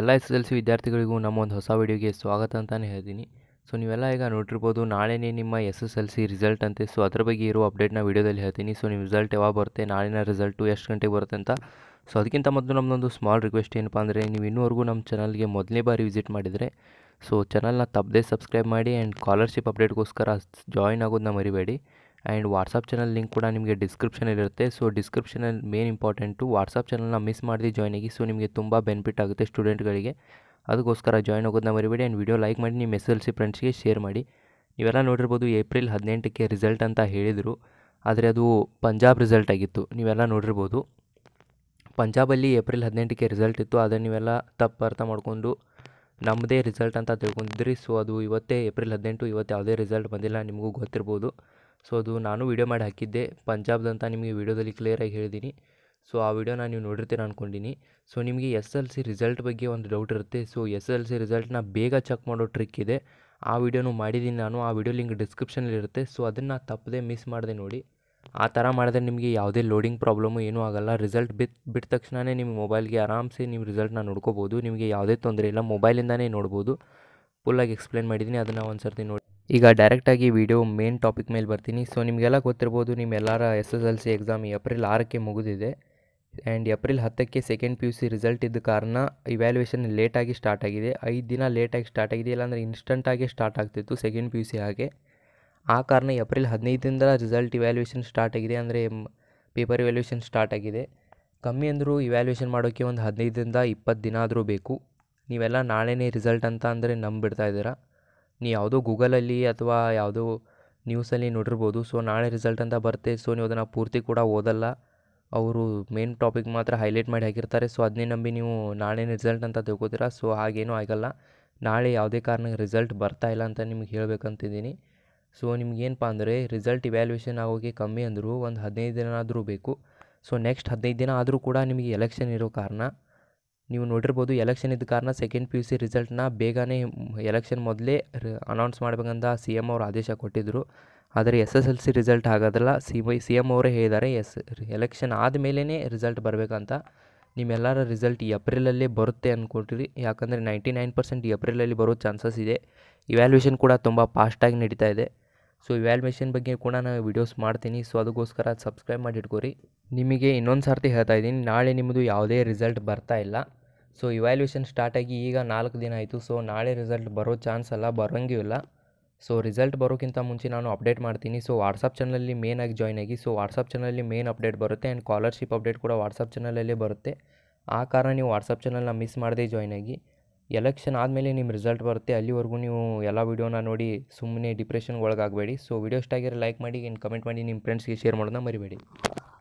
ಎಲ್ಲ S L C ವಿದ್ಯಾರ್ಥಿಗಳಿಗೂ ನಮ್ಮ ಒಂದು ಹೊಸ ವೀಡಿಯೋಗೆ ಸ್ವಾಗತ ಅಂತಲೇ ಹೇಳ್ತೀನಿ ಸೊ ನೀವೆಲ್ಲ ಈಗ ನೋಡಿರ್ಬೋದು ನಾಳೆನೇ ನಿಮ್ಮ S S L C result ಅಂತೆ ಸೊ ಅದ್ರ ಬಗ್ಗೆ ಇರೋ ಅಪ್ಡೇಟ್ನ ವೀಡಿಯೋದಲ್ಲಿ ಹೇಳ್ತೀನಿ ಸೊ ನಿಮ್ಮ ರಿಸಲ್ಟ್ ಯಾವಾಗ ಬರುತ್ತೆ ನಾಳಿನ ರಿಸಲ್ಟು ಎಷ್ಟು ಗಂಟೆಗೆ ಬರುತ್ತೆ ಅಂತ ಸೊ ಅದಕ್ಕಿಂತ ಮೊದಲು ನಮ್ಮದೊಂದು ಸ್ಮಾಲ್ ರಿಕ್ವೆಸ್ಟ್ ಏನಪ್ಪ ಅಂದರೆ ನೀವು ಇನ್ನೂವರೆಗೂ ನಮ್ಮ ಚಾನಲ್ಗೆ ಮೊದಲನೇ ಬಾರಿ ವಿಸಿಟ್ ಮಾಡಿದರೆ ಸೊ ಚಾನಲ್ನ ತಪ್ಪದೇ ಸಬ್ಸ್ಕ್ರೈಬ್ ಮಾಡಿ ಆ್ಯಂಡ್ ಸ್ಕಾಲರ್ಶಿಪ್ ಅಪ್ಡೇಟ್ಗೋಸ್ಕರ ಜಾಯಿನ್ ಆಗೋದನ್ನ ಮರಿಬೇಡಿ ಆ್ಯಂಡ್ ವಾಟ್ಸಪ್ ಚಾನಲ್ ಲಿಂಕ್ ಕೂಡ ನಿಮಗೆ ಡಿಸ್ಕ್ರಿಪ್ಷನಲ್ಲಿರುತ್ತೆ ಸೊ ಡಿಸ್ಕ್ರಿಪ್ಷನಲ್ಲಿ ಮೇನ್ ಇಂಪಾರ್ಟೆಂಟು ವಾಟ್ಸಪ್ ಚಾನಲ್ನ ಮಿಸ್ ಮಾಡಿದೆ ಜಾಯ್ನ್ ಆಗಿ ಸೊ ನಿಮಗೆ ತುಂಬ ಬೆನಿಫಿಟ್ ಆಗುತ್ತೆ ಸ್ಟೂಡೆಂಟ್ಗಳಿಗೆ ಅದಕ್ಕೋಸ್ಕರ ಜಾಯ್ನ್ ಆಗೋದನ್ನ ಮರಿಬೇಡಿ ಆ್ಯಂಡ್ ವಿಡಿಯೋ ಲೈಕ್ ಮಾಡಿ ನಿಮ್ಮ ಎಸ್ ಎಲ್ ಸಿ ಫ್ರೆಂಡ್ಸ್ಗೆ ಶೇರ್ ಮಾಡಿ ನೀವೆಲ್ಲ ನೋಡಿರ್ಬೋದು ಏಪ್ರಿಲ್ ಹದಿನೆಂಟಕ್ಕೆ ರಿಸಲ್ಟ್ ಅಂತ ಹೇಳಿದರು ಆದರೆ ಅದು ಪಂಜಾಬ್ ರಿಸಲ್ಟ್ ಆಗಿತ್ತು ನೀವೆಲ್ಲ ನೋಡಿರ್ಬೋದು ಪಂಜಾಬಲ್ಲಿ ಏಪ್ರಿಲ್ ಹದಿನೆಂಟಕ್ಕೆ ರಿಸಲ್ಟ್ ಇತ್ತು ಅದನ್ನು ನೀವೆಲ್ಲ ತಪ್ಪು ಅರ್ಥ ಮಾಡಿಕೊಂಡು ನಮ್ಮದೇ ರಿಸಲ್ಟ್ ಅಂತ ತಿಳ್ಕೊಂಡಿದ್ರಿ ಸೊ ಅದು ಇವತ್ತೇ ಏಪ್ರಿಲ್ ಹದಿನೆಂಟು ಇವತ್ತು ಯಾವುದೇ ರಿಸಲ್ಟ್ ಬಂದಿಲ್ಲ ನಿಮಗೂ ಗೊತ್ತಿರ್ಬೋದು ಸೊ ಅದು ನಾನು ವೀಡಿಯೋ ಮಾಡಿ ಹಾಕಿದ್ದೆ ಪಂಜಾಬ್ದಂತ ನಿಮಗೆ ವೀಡಿಯೋದಲ್ಲಿ ಕ್ಲಿಯರಾಗಿ ಹೇಳಿದ್ದೀನಿ ಸೊ ಆ ವೀಡಿಯೋನ ನೀವು ನೋಡಿರ್ತೀರ ಅಂದ್ಕೊಂಡಿನಿ ಸೊ ನಿಮಗೆ ಎಸ್ ಎಲ್ ಸಿ ರಿಸಲ್ಟ್ ಬಗ್ಗೆ ಒಂದು ಡೌಟ್ ಇರುತ್ತೆ ಸೊ ಎಸ್ ಎಲ್ ಸಿ ರಿಸಲ್ಟ್ನ ಬೇಗ ಚೆಕ್ ಮಾಡೋ ಟ್ರಿಕ್ ಇದೆ ಆ ವಿಡಿಯೋನು ಮಾಡಿದ್ದೀನಿ ನಾನು ಆ ವಿಡಿಯೋ ಲಿಂಕ್ ಇರುತ್ತೆ ಸೊ ಅದನ್ನು ತಪ್ಪದೆ ಮಿಸ್ ಮಾಡಿದೆ ನೋಡಿ ಆ ಥರ ಮಾಡಿದ್ರೆ ನಿಮಗೆ ಯಾವುದೇ ಲೋಡಿಂಗ್ ಪ್ರಾಬ್ಲಮು ಏನೂ ಆಗಲ್ಲ ರಿಸಲ್ಟ್ ಬಿತ್ ಬಿಟ್ಟ ತಕ್ಷಣವೇ ನಿಮ್ಮ ಮೊಬೈಲ್ಗೆ ಆರಾಮ್ಸೆ ನೀವು ರಿಸಲ್ಟ್ನ ನೋಡ್ಕೋಬೋದು ನಿಮಗೆ ಯಾವುದೇ ತೊಂದರೆ ಇಲ್ಲ ಮೊಬೈಲಿಂದಾನೇ ನೋಡ್ಬೋದು ಫುಲ್ಲಾಗಿ ಎಕ್ಸ್ಪ್ಲೇನ್ ಮಾಡಿದ್ದೀನಿ ಅದನ್ನು ಒಂದು ಸರ್ತಿ ನೋಡಿ ಈಗ ಡೈರೆಕ್ಟಾಗಿ ವಿಡಿಯೋ ಮೇನ್ ಟಾಪಿಕ್ ಮೇಲೆ ಬರ್ತೀನಿ ಸೊ ನಿಮಗೆಲ್ಲ ಗೊತ್ತಿರ್ಬೋದು ನಿಮ್ಮೆಲ್ಲರ S S L C exam April ಆರಕ್ಕೆ ಮುಗಿದಿದೆ ಆ್ಯಂಡ್ ಏಪ್ರಿಲ್ ಹತ್ತಕ್ಕೆ second P U C result ಇದ್ದ ಕಾರಣ ಇವ್ಯಾಲ್ಯೂಯೇಷನ್ ಲೇಟಾಗಿ ಸ್ಟಾರ್ಟ್ ಆಗಿದೆ ಐದು ದಿನ ಲೇಟಾಗಿ ಸ್ಟಾರ್ಟ್ ಆಗಿದೆ ಇಲ್ಲಾಂದರೆ ಇನ್ಸ್ಟಂಟಾಗಿ ಸ್ಟಾರ್ಟ್ ಆಗ್ತಿತ್ತು ಸೆಕೆಂಡ್ ಪಿ ಯು ಸಿ ಹಾಗೆ ಆ ಕಾರಣ ಏಪ್ರಿಲ್ ಹದಿನೈದಿಂದ ರಿಸಲ್ಟ್ ಇವ್ಯಾಲ್ಯೂಯೇಷನ್ ಸ್ಟಾರ್ಟ್ ಆಗಿದೆ ಅಂದರೆ ಪೇಪರ್ ಇವ್ಯಾಲ್ಯೂಯೇಷನ್ ಸ್ಟಾರ್ಟ್ ಆಗಿದೆ ಕಮ್ಮಿ ಅಂದರೂ ಇವ್ಯಾಲ್ಯೂಯೇಷನ್ ಮಾಡೋಕ್ಕೆ ಒಂದು ಹದಿನೈದರಿಂದ ಇಪ್ಪತ್ತು ದಿನ ಆದರೂ ಬೇಕು ನೀವೆಲ್ಲ ನಾಳೆನೇ ರಿಸಲ್ಟ್ ಅಂತ ಅಂದರೆ ನಂಬಿಡ್ತಾ ಇದ್ದೀರಾ ನೀವು ಯಾವುದೋ ಗೂಗಲಲ್ಲಿ ಅಥವಾ ಯಾವುದೋ ನ್ಯೂಸಲ್ಲಿ ನೋಡಿರ್ಬೋದು ಸೊ ನಾಳೆ ರಿಸಲ್ಟ್ ಅಂತ ಬರ್ತೆ ಸೊ ನೀವು ಅದನ್ನು ಪೂರ್ತಿ ಕೂಡ ಓದಲ್ಲ ಅವರು ಮೇನ್ ಟಾಪಿಕ್ ಮಾತ್ರ ಹೈಲೈಟ್ ಮಾಡಿ ಹಾಕಿರ್ತಾರೆ ಸೊ ಅದನ್ನೇ ನಂಬಿ ನೀವು ನಾಳೆ ರಿಸಲ್ಟ್ ಅಂತ ತಿಳ್ಕೊತೀರ ಸೊ ಹಾಗೇನೂ ಆಗಲ್ಲ ನಾಳೆ ಯಾವುದೇ ಕಾರಣಕ್ಕೆ ರಿಸಲ್ಟ್ ಬರ್ತಾ ಇಲ್ಲ ಅಂತ ನಿಮ್ಗೆ ಹೇಳಬೇಕಂತಿದ್ದೀನಿ ಸೊ ನಿಮ್ಗೇನಪ್ಪ ಅಂದರೆ ರಿಸಲ್ಟ್ ಇವ್ಯಾಲ್ಯೂಯೇಷನ್ ಆಗೋಕೆ ಕಮ್ಮಿ ಅಂದರೂ ಒಂದು ಹದಿನೈದು ದಿನ ಆದರೂ ಬೇಕು ಸೊ ನೆಕ್ಸ್ಟ್ ಹದಿನೈದು ದಿನ ಆದರೂ ಕೂಡ ನಿಮಗೆ ಎಲೆಕ್ಷನ್ ಇರೋ ಕಾರಣ ನೀವು ನೋಡಿರ್ಬೋದು ಎಲೆಕ್ಷನ್ ಇದ್ದ ಕಾರಣ ಸೆಕೆಂಡ್ ಪಿ ಯು ಸಿ ರಿಸಲ್ಟ್ನ ಬೇಗನೆ ಎಲೆಕ್ಷನ್ ಮೊದಲೇ ಅನೌನ್ಸ್ ಮಾಡಬೇಕಂತ ಸಿ ಎಮ್ ಅವರು ಆದೇಶ ಕೊಟ್ಟಿದ್ದರು ಆದರೆ S S L C result ಆಗೋದಲ್ಲ ಸಿ ವೈ ಸಿ ಎಮ್ ಅವರೇ ಹೇಳಿದ್ದಾರೆ ಎಸ್ ಎಲೆಕ್ಷನ್ ಆದಮೇಲೇ ರಿಸಲ್ಟ್ ಬರಬೇಕಂತ ನಿಮ್ಮೆಲ್ಲರ ರಿಸಲ್ಟ್ ಏಪ್ರಿಲಲ್ಲೇ ಬರುತ್ತೆ ಅಂದ್ಕೊಟ್ರಿ ಯಾಕಂದರೆ ನೈಂಟಿ ನೈನ್ ಪರ್ಸೆಂಟ್ ಏಪ್ರಿಲಲ್ಲಿ ಬರೋ ಚಾನ್ಸಸ್ ಇದೆ ಇವ್ಯಾಲ್ಯೂಷನ್ ಕೂಡ ತುಂಬ ಫಾಸ್ಟಾಗಿ ನಡೀತಾ ಇದೆ ಸೊ ಇವ್ಯಾಲ್ಯೂಷನ್ ಬಗ್ಗೆ ಕೂಡ ನಾನು ವೀಡಿಯೋಸ್ ಮಾಡ್ತೀನಿ ಸೊ ಅದಕ್ಕೋಸ್ಕರ ಸಬ್ಸ್ಕ್ರೈಬ್ ಮಾಡಿಟ್ಕೋರಿ ನಿಮಗೆ ಇನ್ನೊಂದು ಸರ್ತಿ ಹೇಳ್ತಾ ಇದ್ದೀನಿ ನಾಳೆ ನಿಮ್ಮದು ಯಾವುದೇ ರಿಸಲ್ಟ್ ಬರ್ತಾ ಇಲ್ಲ ಸೊ ಇವ್ಯಾಲ್ಯೂಷನ್ ಸ್ಟಾರ್ಟ್ ಆಗಿ ಈಗ ನಾಲ್ಕು ದಿನ ಆಯಿತು ಸೊ ನಾಳೆ ರಿಸಲ್ಟ್ ಬರೋ ಚಾನ್ಸ್ ಅಲ್ಲ ಬರೋಂಗೂ ಇಲ್ಲ ಸೊ ರಿಸಲ್ಟ್ ಬರೋಕ್ಕಿಂತ ಮುಂಚೆ ನಾನು ಅಪ್ಡೇಟ್ ಮಾಡ್ತೀನಿ ಸೊ ವಾಟ್ಸಪ್ ಚಾನಲಲ್ಲಿ ಮೇನ್ ಆಗಿ ಜಾಯ್ನ್ ಆಗಿ ಸೊ ವಾಟ್ಸಪ್ ಚಾನಲಲ್ಲಿ ಮೇನ್ ಅಪ್ಡೇಟ್ ಬರುತ್ತೆ ಆ್ಯಂಡ್ ಸ್ಕಾಲರ್ಶಿಪ್ ಅಪ್ಡೇಟ್ ಕೂಡ ವಾಟ್ಸಪ್ ಚಾನಲಲ್ಲೇ ಬರುತ್ತೆ ಆ ಕಾರಣ ನೀವು ವಾಟ್ಸಪ್ ಚಾನಲ್ನ ಮಿಸ್ ಮಾಡದೆ ಜಾಯ್ನ್ ಆಗಿ ಎಲೆಕ್ಷನ್ ಆದಮೇಲೆ ನಿಮ್ಮ ರಿಸಲ್ಟ್ ಬರುತ್ತೆ ಅಲ್ಲಿವರೆಗೂ ನೀವು ಎಲ್ಲ ವೀಡಿಯೋನ ನೋಡಿ ಸುಮ್ಮನೆ ಡಿಪ್ರೆಷನ್ಗೆ ಒಳಗಾಗಬೇಡಿ ಸೊ ವೀಡಿಯೋ ಇಷ್ಟ ಲೈಕ್ ಮಾಡಿ ಇನ್ನು ಕಮೆಂಟ್ ಮಾಡಿ ನಿಮ್ಮ ಫ್ರೆಂಡ್ಸ್ಗೆ ಶೇರ್ ಮಾಡೋದನ್ನ ಮರಿಬೇಡಿ